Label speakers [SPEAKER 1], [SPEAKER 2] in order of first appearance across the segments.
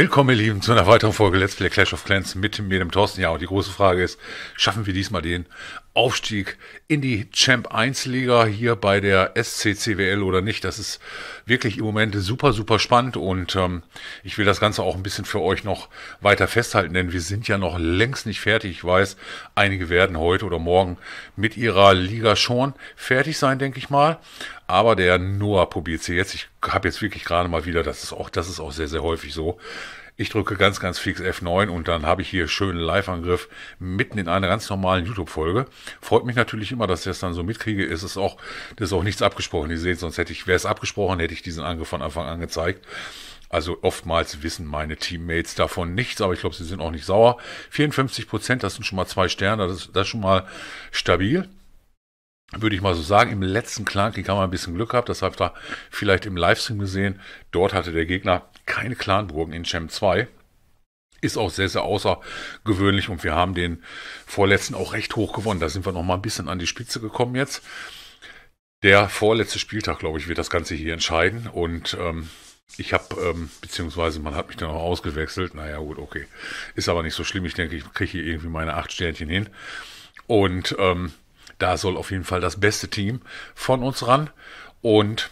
[SPEAKER 1] Willkommen, ihr Lieben, zu einer weiteren Folge Let's Play Clash of Clans mit mir, dem Thorsten. Ja, und die große Frage ist, schaffen wir diesmal den Aufstieg in die Champ 1 Liga hier bei der SCCWL oder nicht. Das ist wirklich im Moment super, super spannend und ähm, ich will das Ganze auch ein bisschen für euch noch weiter festhalten, denn wir sind ja noch längst nicht fertig. Ich weiß, einige werden heute oder morgen mit ihrer Liga schon fertig sein, denke ich mal. Aber der Noah probiert sie jetzt. Ich habe jetzt wirklich gerade mal wieder, das ist auch, das ist auch sehr, sehr häufig so, ich drücke ganz, ganz fix F9 und dann habe ich hier schönen Live-Angriff mitten in einer ganz normalen YouTube-Folge. Freut mich natürlich immer, dass ich das dann so mitkriege. Es ist auch, das ist auch nichts abgesprochen. Ihr seht, sonst hätte ich, wäre es abgesprochen, hätte ich diesen Angriff von Anfang an gezeigt. Also oftmals wissen meine Teammates davon nichts, aber ich glaube, sie sind auch nicht sauer. 54 Prozent, das sind schon mal zwei Sterne, das ist, das ist schon mal stabil würde ich mal so sagen, im letzten clan Clankrieg haben wir ein bisschen Glück gehabt, das habt ihr vielleicht im Livestream gesehen. Dort hatte der Gegner keine Clanburgen in Chem 2. Ist auch sehr, sehr außergewöhnlich und wir haben den vorletzten auch recht hoch gewonnen. Da sind wir noch mal ein bisschen an die Spitze gekommen jetzt. Der vorletzte Spieltag, glaube ich, wird das Ganze hier entscheiden und ähm, ich habe, ähm, beziehungsweise man hat mich dann auch ausgewechselt. Naja, gut, okay. Ist aber nicht so schlimm. Ich denke, ich kriege hier irgendwie meine acht Sternchen hin. Und ähm, da soll auf jeden Fall das beste Team von uns ran. Und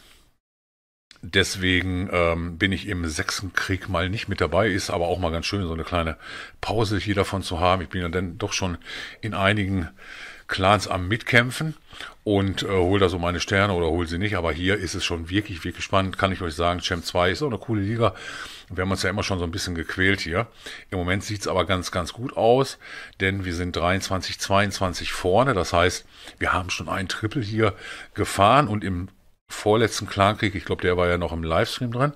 [SPEAKER 1] Deswegen ähm, bin ich im sechsten Krieg mal nicht mit dabei. Ist aber auch mal ganz schön, so eine kleine Pause hier davon zu haben. Ich bin ja dann doch schon in einigen Clans am Mitkämpfen und äh, hol da so meine Sterne oder hol sie nicht. Aber hier ist es schon wirklich, wirklich spannend, kann ich euch sagen. Champ 2 ist auch eine coole Liga. Wir haben uns ja immer schon so ein bisschen gequält hier. Im Moment sieht's aber ganz, ganz gut aus, denn wir sind 23, 22 vorne. Das heißt, wir haben schon einen Triple hier gefahren und im vorletzten Clankrieg, ich glaube, der war ja noch im Livestream drin,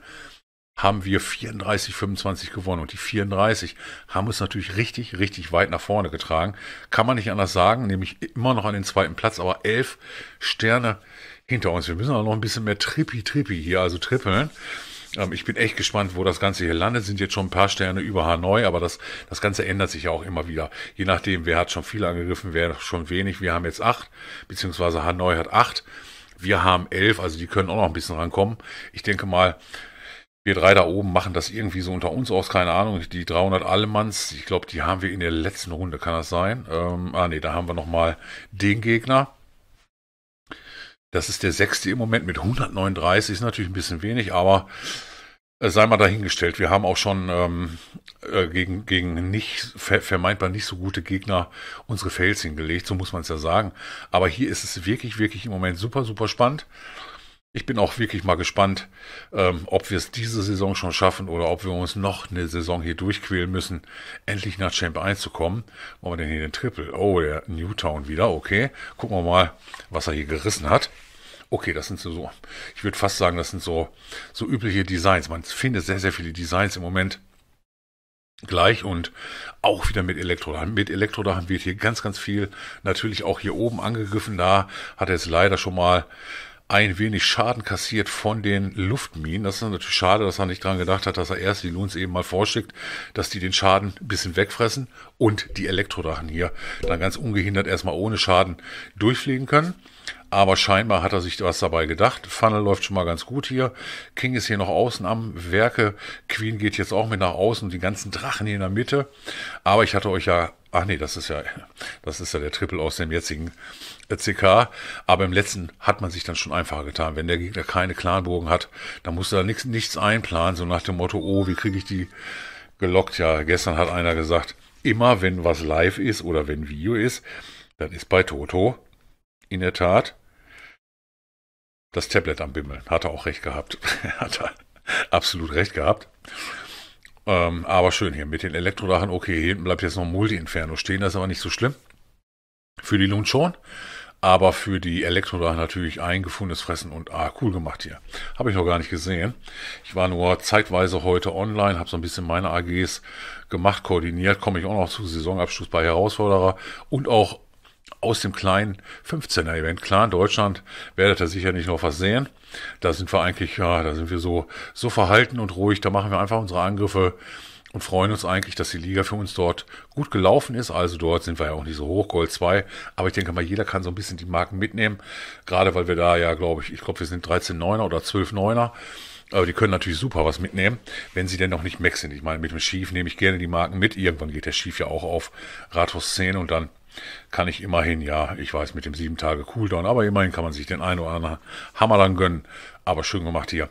[SPEAKER 1] haben wir 34, 25 gewonnen. Und die 34 haben uns natürlich richtig, richtig weit nach vorne getragen. Kann man nicht anders sagen, nämlich immer noch an den zweiten Platz, aber elf Sterne hinter uns. Wir müssen auch noch ein bisschen mehr Trippi-Trippi hier, also trippeln. Ähm, ich bin echt gespannt, wo das Ganze hier landet. Sind jetzt schon ein paar Sterne über Hanoi, aber das, das Ganze ändert sich ja auch immer wieder. Je nachdem, wer hat schon viel angegriffen, wer schon wenig. Wir haben jetzt acht, beziehungsweise Hanoi hat acht. Wir haben elf, also die können auch noch ein bisschen rankommen. Ich denke mal, wir drei da oben machen das irgendwie so unter uns aus, keine Ahnung. Die 300 Allemanns, ich glaube, die haben wir in der letzten Runde, kann das sein? Ähm, ah, nee, da haben wir nochmal den Gegner. Das ist der sechste im Moment mit 139, ist natürlich ein bisschen wenig, aber äh, sei mal dahingestellt. Wir haben auch schon ähm, äh, gegen, gegen nicht, vermeintbar nicht so gute Gegner unsere Fails hingelegt, so muss man es ja sagen. Aber hier ist es wirklich, wirklich im Moment super, super spannend. Ich bin auch wirklich mal gespannt, ähm, ob wir es diese Saison schon schaffen oder ob wir uns noch eine Saison hier durchquälen müssen, endlich nach Champ 1 zu kommen. Machen wir denn hier den Triple? Oh, der Newtown wieder, okay. Gucken wir mal, was er hier gerissen hat. Okay, das sind so, ich würde fast sagen, das sind so, so übliche Designs. Man findet sehr, sehr viele Designs im Moment gleich und auch wieder mit Elektrodachen. Mit Elektrodachen wird hier ganz, ganz viel natürlich auch hier oben angegriffen. Da hat er jetzt leider schon mal ein wenig Schaden kassiert von den Luftminen. Das ist natürlich schade, dass er nicht daran gedacht hat, dass er erst die Loons eben mal vorschickt, dass die den Schaden ein bisschen wegfressen und die Elektrodrachen hier dann ganz ungehindert erstmal ohne Schaden durchfliegen können. Aber scheinbar hat er sich was dabei gedacht. Funnel läuft schon mal ganz gut hier. King ist hier noch außen am Werke. Queen geht jetzt auch mit nach außen. Die ganzen Drachen hier in der Mitte. Aber ich hatte euch ja Ach nee, das ist ja, das ist ja der Triple aus dem jetzigen äh, CK. Aber im letzten hat man sich dann schon einfacher getan. Wenn der Gegner keine Clanbogen hat, dann musste er nichts, nichts einplanen. So nach dem Motto, oh, wie kriege ich die gelockt? Ja, gestern hat einer gesagt, immer wenn was live ist oder wenn Video ist, dann ist bei Toto in der Tat das Tablet am Bimmel. Hat er auch recht gehabt. Hat er absolut recht gehabt. Ähm, aber schön hier mit den Elektrodachen. Okay, hier hinten bleibt jetzt noch Multi-Inferno stehen. Das ist aber nicht so schlimm. Für die Lund schon. Aber für die Elektrodachen natürlich eingefundenes Fressen und ah, cool gemacht hier. Habe ich noch gar nicht gesehen. Ich war nur zeitweise heute online, habe so ein bisschen meine AGs gemacht, koordiniert. Komme ich auch noch zu Saisonabschluss bei Herausforderer und auch aus dem kleinen 15er Event. Klar, in Deutschland werdet ihr sicher nicht noch was sehen. Da sind wir eigentlich, ja, da sind wir so, so verhalten und ruhig. Da machen wir einfach unsere Angriffe und freuen uns eigentlich, dass die Liga für uns dort gut gelaufen ist. Also dort sind wir ja auch nicht so hoch, Gold 2. Aber ich denke mal, jeder kann so ein bisschen die Marken mitnehmen. Gerade weil wir da ja, glaube ich, ich glaube, wir sind 13 er oder 12 er Aber die können natürlich super was mitnehmen, wenn sie denn noch nicht Max sind. Ich meine, mit dem Schief nehme ich gerne die Marken mit. Irgendwann geht der Schief ja auch auf Rathaus 10 und dann kann ich immerhin, ja, ich weiß mit dem sieben Tage Cooldown, aber immerhin kann man sich den einen oder anderen Hammer dann gönnen. Aber schön gemacht hier.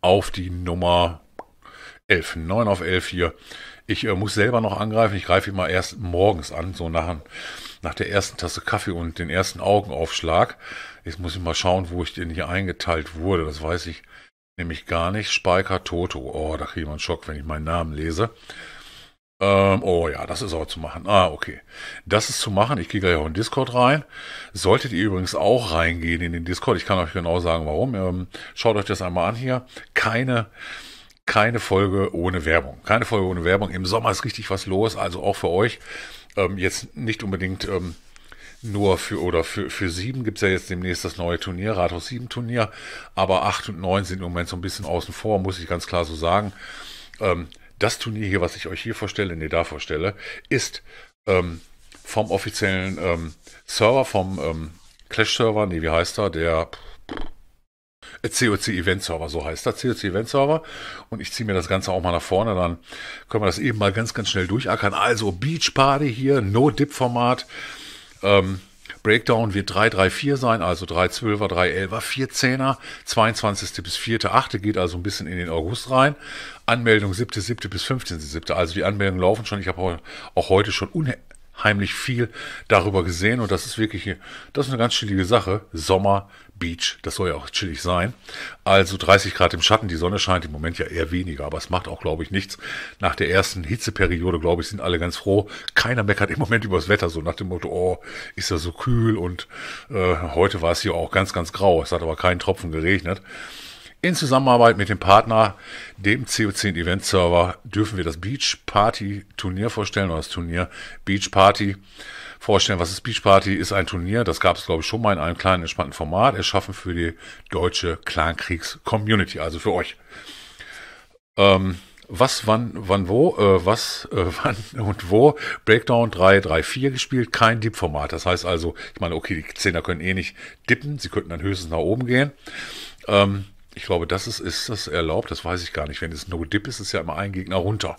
[SPEAKER 1] Auf die Nummer 11, 9 auf 11 hier. Ich äh, muss selber noch angreifen. Ich greife immer erst morgens an, so nach, nach der ersten Tasse Kaffee und den ersten Augenaufschlag. Jetzt muss ich mal schauen, wo ich denn hier eingeteilt wurde. Das weiß ich nämlich gar nicht. Spiker Toto. Oh, da kriege ich mal einen Schock, wenn ich meinen Namen lese. Ähm, oh ja, das ist aber zu machen. Ah, okay. Das ist zu machen. Ich gehe gleich auch in Discord rein. Solltet ihr übrigens auch reingehen in den Discord, ich kann euch genau sagen, warum. Ähm, schaut euch das einmal an hier. Keine keine Folge ohne Werbung. Keine Folge ohne Werbung. Im Sommer ist richtig was los, also auch für euch. Ähm, jetzt nicht unbedingt ähm, nur für oder für, für sieben gibt es ja jetzt demnächst das neue Turnier, Rathaus 7 Turnier, aber acht und neun sind im Moment so ein bisschen außen vor, muss ich ganz klar so sagen. Ähm, das Turnier hier, was ich euch hier vorstelle, nee, da vorstelle, ist ähm, vom offiziellen ähm, Server, vom ähm, Clash-Server, nee, wie heißt er, der COC äh, Event Server, so heißt das, COC Event Server. Und ich ziehe mir das Ganze auch mal nach vorne, dann können wir das eben mal ganz, ganz schnell durchackern. Also Beach Party hier, No-Dip-Format. Ähm, Breakdown wird 334 sein, also 312er, 311er, 410er, 22. bis 4.8. geht also ein bisschen in den August rein. Anmeldung 7.7. bis 15.7. Also die Anmeldungen laufen schon. Ich habe auch heute schon heimlich viel darüber gesehen und das ist wirklich, das ist eine ganz chillige Sache. Sommer, Beach, das soll ja auch chillig sein. Also 30 Grad im Schatten, die Sonne scheint im Moment ja eher weniger, aber es macht auch, glaube ich, nichts. Nach der ersten Hitzeperiode, glaube ich, sind alle ganz froh. Keiner meckert im Moment über das Wetter, so nach dem Motto, oh, ist ja so kühl und äh, heute war es hier auch ganz, ganz grau. Es hat aber keinen Tropfen geregnet. In Zusammenarbeit mit dem Partner, dem CO10 Event Server, dürfen wir das Beach Party Turnier vorstellen oder das Turnier Beach Party vorstellen. Was ist Beach Party? Ist ein Turnier, das gab es glaube ich schon mal in einem kleinen entspannten Format, erschaffen für die deutsche Clankriegs-Community, also für euch. Ähm, was, wann, wann, wo, äh, was, äh, wann und wo. Breakdown 3, 3, 4 gespielt, kein Dip-Format. Das heißt also, ich meine, okay, die Zehner können eh nicht dippen, sie könnten dann höchstens nach oben gehen. Ähm, ich glaube, das ist, ist das erlaubt, das weiß ich gar nicht. Wenn es No-Dip ist, ist ja immer ein Gegner runter.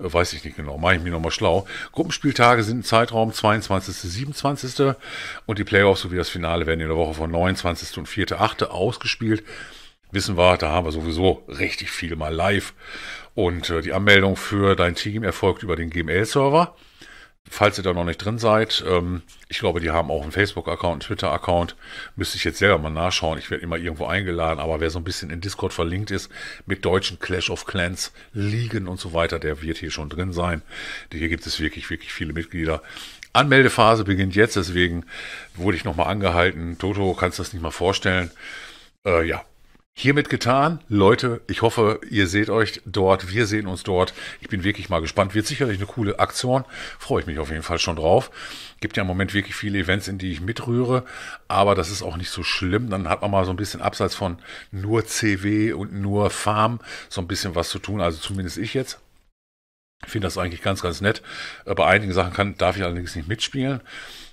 [SPEAKER 1] Äh, weiß ich nicht genau, mache ich mich nochmal schlau. Gruppenspieltage sind im Zeitraum 22. 27. und die Playoffs sowie das Finale werden in der Woche von 29. und 4.8. ausgespielt. Wissen wir, da haben wir sowieso richtig viel mal live. Und äh, die Anmeldung für dein Team erfolgt über den GML-Server. Falls ihr da noch nicht drin seid, ähm, ich glaube, die haben auch einen Facebook-Account, einen Twitter-Account. Müsste ich jetzt selber mal nachschauen. Ich werde immer irgendwo eingeladen, aber wer so ein bisschen in Discord verlinkt ist mit deutschen Clash of Clans, liegen und so weiter, der wird hier schon drin sein. Hier gibt es wirklich, wirklich viele Mitglieder. Anmeldephase beginnt jetzt, deswegen wurde ich nochmal angehalten. Toto, kannst du das nicht mal vorstellen? Äh, ja, Hiermit getan. Leute, ich hoffe, ihr seht euch dort. Wir sehen uns dort. Ich bin wirklich mal gespannt. Wird sicherlich eine coole Aktion. Freue ich mich auf jeden Fall schon drauf. Gibt ja im Moment wirklich viele Events, in die ich mitrühre. Aber das ist auch nicht so schlimm. Dann hat man mal so ein bisschen abseits von nur CW und nur Farm so ein bisschen was zu tun. Also zumindest ich jetzt. Ich finde das eigentlich ganz, ganz nett. Äh, bei einigen Sachen kann, darf ich allerdings nicht mitspielen.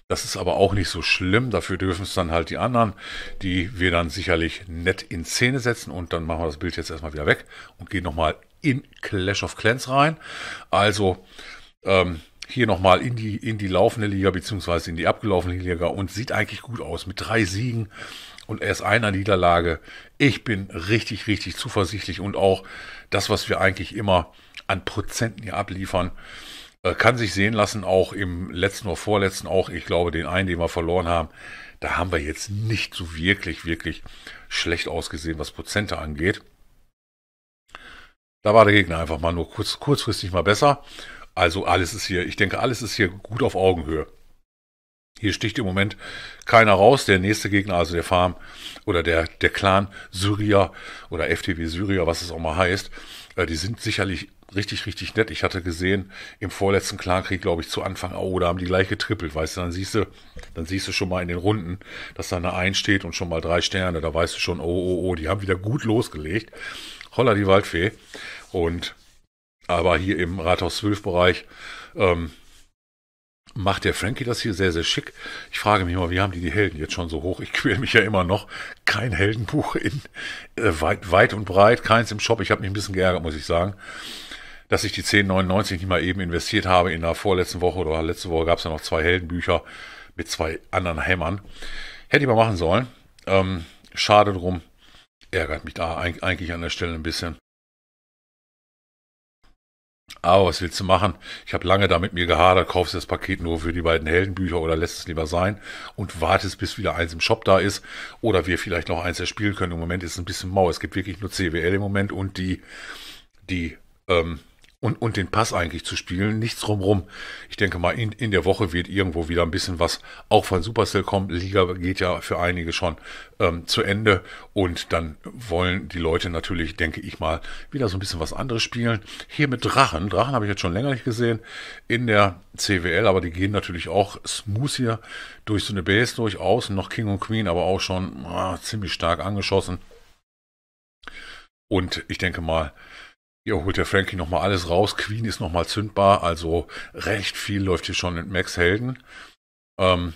[SPEAKER 1] Das ist aber auch nicht so schlimm. Dafür dürfen es dann halt die anderen, die wir dann sicherlich nett in Szene setzen. Und dann machen wir das Bild jetzt erstmal wieder weg und gehen nochmal in Clash of Clans rein. Also ähm, hier nochmal in die, in die laufende Liga beziehungsweise in die abgelaufene Liga und sieht eigentlich gut aus mit drei Siegen und erst einer Niederlage. Ich bin richtig, richtig zuversichtlich und auch das, was wir eigentlich immer an Prozenten hier abliefern. Äh, kann sich sehen lassen, auch im letzten oder vorletzten, auch ich glaube, den einen, den wir verloren haben, da haben wir jetzt nicht so wirklich, wirklich schlecht ausgesehen, was Prozente angeht. Da war der Gegner einfach mal nur kurz, kurzfristig mal besser. Also alles ist hier, ich denke, alles ist hier gut auf Augenhöhe. Hier sticht im Moment keiner raus. Der nächste Gegner, also der Farm oder der, der Clan Syrier oder FTW Syrier, was es auch mal heißt, äh, die sind sicherlich richtig, richtig nett. Ich hatte gesehen, im vorletzten Klarkrieg, glaube ich, zu Anfang, oh, da haben die gleich getrippelt, weißt du, dann siehst du, dann siehst du schon mal in den Runden, dass da eine Eins steht und schon mal drei Sterne, da weißt du schon, oh, oh, oh, die haben wieder gut losgelegt. Holla die Waldfee. Und, aber hier im Rathaus 12 Bereich, ähm, macht der Frankie das hier sehr, sehr schick. Ich frage mich mal, wie haben die die Helden jetzt schon so hoch? Ich quäle mich ja immer noch. Kein Heldenbuch in äh, weit, weit und breit, keins im Shop. Ich habe mich ein bisschen geärgert, muss ich sagen dass ich die 10,99 nicht mal eben investiert habe in der vorletzten Woche oder letzte Woche gab es ja noch zwei Heldenbücher mit zwei anderen Hämmern. Hätte ich mal machen sollen. Ähm, schade drum. Ärgert mich da eigentlich an der Stelle ein bisschen. Aber was willst du machen? Ich habe lange damit mir gehadert, kaufst das Paket nur für die beiden Heldenbücher oder lässt es lieber sein und wartest, bis wieder eins im Shop da ist oder wir vielleicht noch eins erspielen können. Im Moment ist es ein bisschen mau. Es gibt wirklich nur CWL im Moment und die, die ähm, und, und den Pass eigentlich zu spielen. Nichts drumrum. Ich denke mal, in, in der Woche wird irgendwo wieder ein bisschen was auch von Supercell kommen. Liga geht ja für einige schon ähm, zu Ende. Und dann wollen die Leute natürlich, denke ich mal, wieder so ein bisschen was anderes spielen. Hier mit Drachen. Drachen habe ich jetzt schon länger nicht gesehen in der CWL, aber die gehen natürlich auch smooth hier durch so eine Base durchaus. Noch King und Queen, aber auch schon ah, ziemlich stark angeschossen. Und ich denke mal, ja, holt der Frankie nochmal alles raus. Queen ist nochmal zündbar. Also recht viel läuft hier schon mit Max Helden. Ähm,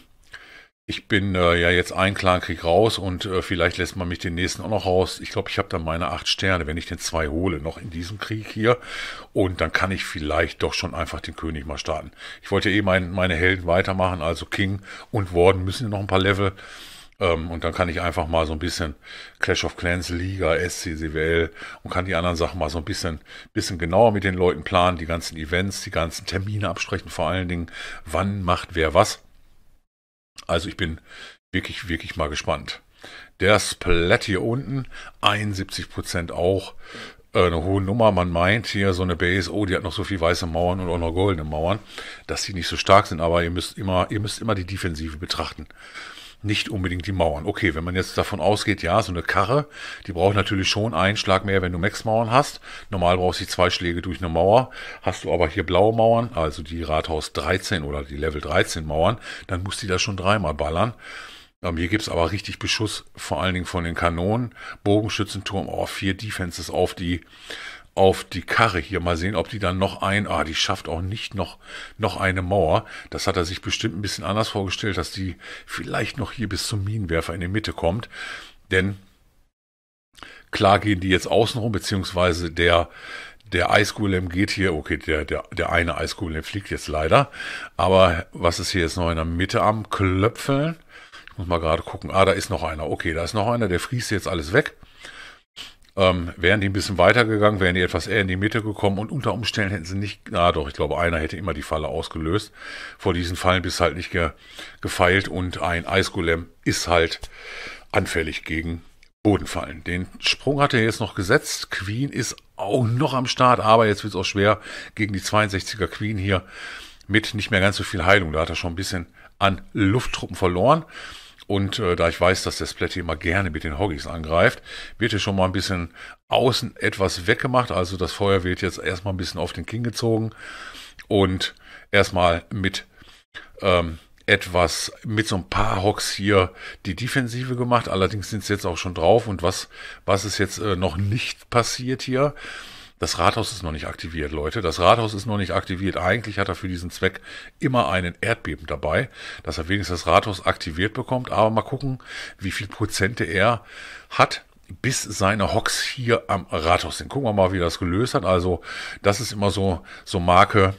[SPEAKER 1] ich bin äh, ja jetzt ein Clankrieg raus und äh, vielleicht lässt man mich den nächsten auch noch raus. Ich glaube, ich habe dann meine acht Sterne, wenn ich den zwei hole, noch in diesem Krieg hier. Und dann kann ich vielleicht doch schon einfach den König mal starten. Ich wollte ja eh mein, meine Helden weitermachen, also King und Warden müssen noch ein paar Level. Ähm, und dann kann ich einfach mal so ein bisschen Clash of Clans, Liga, SCCWL und kann die anderen Sachen mal so ein bisschen, bisschen genauer mit den Leuten planen, die ganzen Events, die ganzen Termine absprechen, vor allen Dingen, wann macht wer was. Also ich bin wirklich, wirklich mal gespannt. Der Splat hier unten, 71% auch äh, eine hohe Nummer. Man meint hier so eine Base, oh, die hat noch so viel weiße Mauern und auch noch goldene Mauern, dass die nicht so stark sind. Aber ihr müsst immer, ihr müsst immer die Defensive betrachten nicht unbedingt die Mauern. Okay, wenn man jetzt davon ausgeht, ja, so eine Karre, die braucht natürlich schon einen Schlag mehr, wenn du Max-Mauern hast. Normal brauchst du zwei Schläge durch eine Mauer. Hast du aber hier blaue Mauern, also die Rathaus 13 oder die Level 13 Mauern, dann musst du da schon dreimal ballern. Ähm, hier gibt's aber richtig Beschuss, vor allen Dingen von den Kanonen. Bogenschützenturm, oh, vier Defenses auf die auf die Karre hier mal sehen, ob die dann noch ein, ah, die schafft auch nicht noch, noch eine Mauer. Das hat er sich bestimmt ein bisschen anders vorgestellt, dass die vielleicht noch hier bis zum Minenwerfer in die Mitte kommt. Denn klar gehen die jetzt außenrum, beziehungsweise der, der Eisgolem geht hier, okay, der, der, der eine Eisgolem fliegt jetzt leider. Aber was ist hier jetzt noch in der Mitte am Klöpfeln? Ich muss mal gerade gucken. Ah, da ist noch einer. Okay, da ist noch einer, der friest jetzt alles weg. Ähm, wären die ein bisschen weitergegangen, wären die etwas eher in die Mitte gekommen und unter Umständen hätten sie nicht, na doch, ich glaube, einer hätte immer die Falle ausgelöst. Vor diesen Fallen bist halt nicht ge, gefeilt und ein Eisgolem ist halt anfällig gegen Bodenfallen. Den Sprung hat er jetzt noch gesetzt. Queen ist auch noch am Start, aber jetzt wird es auch schwer gegen die 62er Queen hier mit nicht mehr ganz so viel Heilung. Da hat er schon ein bisschen an Lufttruppen verloren. Und äh, da ich weiß, dass der Splatty immer gerne mit den Hoggies angreift, wird hier schon mal ein bisschen außen etwas weggemacht. Also das Feuer wird jetzt erstmal ein bisschen auf den King gezogen und erstmal mit ähm, etwas, mit so ein paar Hogs hier die Defensive gemacht. Allerdings sind sie jetzt auch schon drauf und was, was ist jetzt äh, noch nicht passiert hier? Das Rathaus ist noch nicht aktiviert, Leute. Das Rathaus ist noch nicht aktiviert. Eigentlich hat er für diesen Zweck immer einen Erdbeben dabei, dass er wenigstens das Rathaus aktiviert bekommt. Aber mal gucken, wie viel Prozente er hat bis seine Hocks hier am Rathaus sind. Gucken wir mal, wie er das gelöst hat. Also, das ist immer so, so Marke.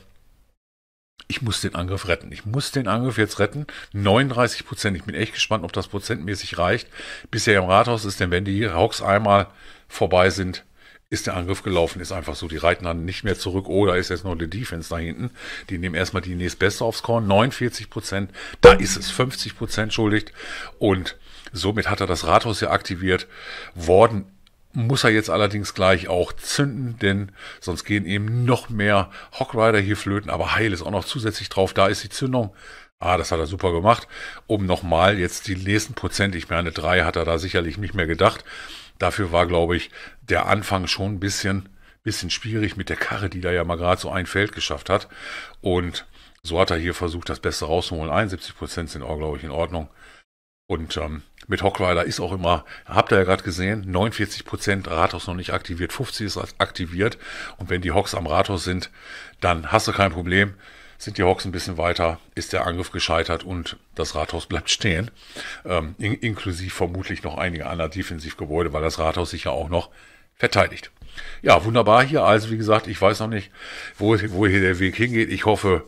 [SPEAKER 1] Ich muss den Angriff retten. Ich muss den Angriff jetzt retten. 39 Prozent. Ich bin echt gespannt, ob das prozentmäßig reicht. bis er im Rathaus ist, denn wenn die Hawks einmal vorbei sind, ist der Angriff gelaufen, ist einfach so. Die reiten dann nicht mehr zurück. Oder oh, ist jetzt noch die Defense da hinten. Die nehmen erstmal die nächstbeste aufs Korn. 49 Prozent. Da ist es 50 Prozent schuldig. Und somit hat er das Rathaus ja aktiviert worden. Muss er jetzt allerdings gleich auch zünden, denn sonst gehen eben noch mehr Hockrider hier flöten. Aber Heil ist auch noch zusätzlich drauf. Da ist die Zündung. Ah, das hat er super gemacht. Um nochmal jetzt die nächsten Prozent, ich meine, drei hat er da sicherlich nicht mehr gedacht. Dafür war, glaube ich, der Anfang schon ein bisschen, bisschen schwierig mit der Karre, die da ja mal gerade so ein Feld geschafft hat. Und so hat er hier versucht, das Beste rauszuholen. 71 Prozent sind auch, glaube ich, in Ordnung. Und ähm, mit Hockrider ist auch immer, habt ihr ja gerade gesehen, 49 Prozent Rathaus noch nicht aktiviert, 50 ist aktiviert. Und wenn die Hocks am Rathaus sind, dann hast du kein Problem sind die Hawks ein bisschen weiter, ist der Angriff gescheitert und das Rathaus bleibt stehen. Ähm, in, inklusiv vermutlich noch einige andere Defensivgebäude, weil das Rathaus sich ja auch noch verteidigt. Ja, wunderbar hier. Also wie gesagt, ich weiß noch nicht, wo, wo hier der Weg hingeht. Ich hoffe,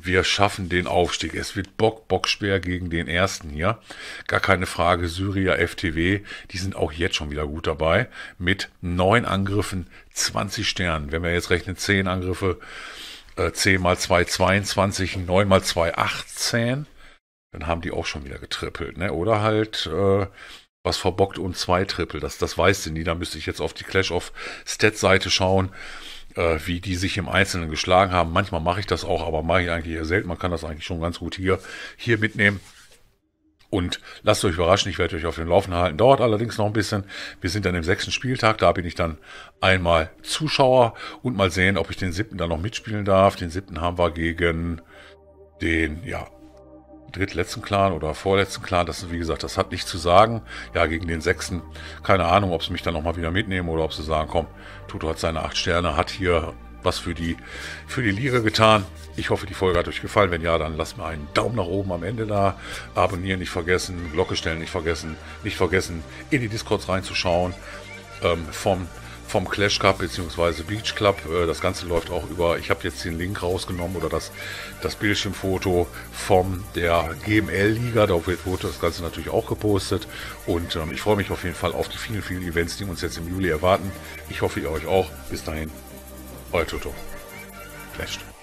[SPEAKER 1] wir schaffen den Aufstieg. Es wird Bock, Bock schwer gegen den ersten hier. Gar keine Frage. Syria, FTW, die sind auch jetzt schon wieder gut dabei. Mit neun Angriffen, 20 Sternen. Wenn wir jetzt rechnen, zehn Angriffe, 10 äh, mal 2, 22, 9 mal 2, 18. Dann haben die auch schon wieder getrippelt, ne? Oder halt äh, was verbockt und zwei Triple. Das, das weißt du nie. Da müsste ich jetzt auf die Clash of Stats Seite schauen, äh, wie die sich im Einzelnen geschlagen haben. Manchmal mache ich das auch, aber mache ich eigentlich eher selten. Man kann das eigentlich schon ganz gut hier, hier mitnehmen. Und lasst euch überraschen, ich werde euch auf den Laufenden halten. Dauert allerdings noch ein bisschen. Wir sind dann im sechsten Spieltag. Da bin ich dann einmal Zuschauer und mal sehen, ob ich den siebten dann noch mitspielen darf. Den siebten haben wir gegen den, ja, drittletzten Clan oder vorletzten Clan, das ist wie gesagt, das hat nichts zu sagen. Ja, gegen den sechsten, keine Ahnung, ob sie mich dann nochmal wieder mitnehmen oder ob sie sagen, komm, Tutor hat seine acht Sterne, hat hier was für die, für die Liga getan. Ich hoffe, die Folge hat euch gefallen. Wenn ja, dann lasst mir einen Daumen nach oben am Ende da. Abonnieren nicht vergessen, Glocke stellen nicht vergessen, nicht vergessen, in die Discords reinzuschauen. Ähm, vom vom Clash Cup bzw. Beach Club. Äh, das Ganze läuft auch über, ich habe jetzt den Link rausgenommen oder das, das Bildschirmfoto von der GML-Liga. Da wurde das Ganze natürlich auch gepostet. Und ähm, ich freue mich auf jeden Fall auf die vielen, vielen Events, die uns jetzt im Juli erwarten. Ich hoffe, ihr euch auch. Bis dahin euer Toto. Flasht.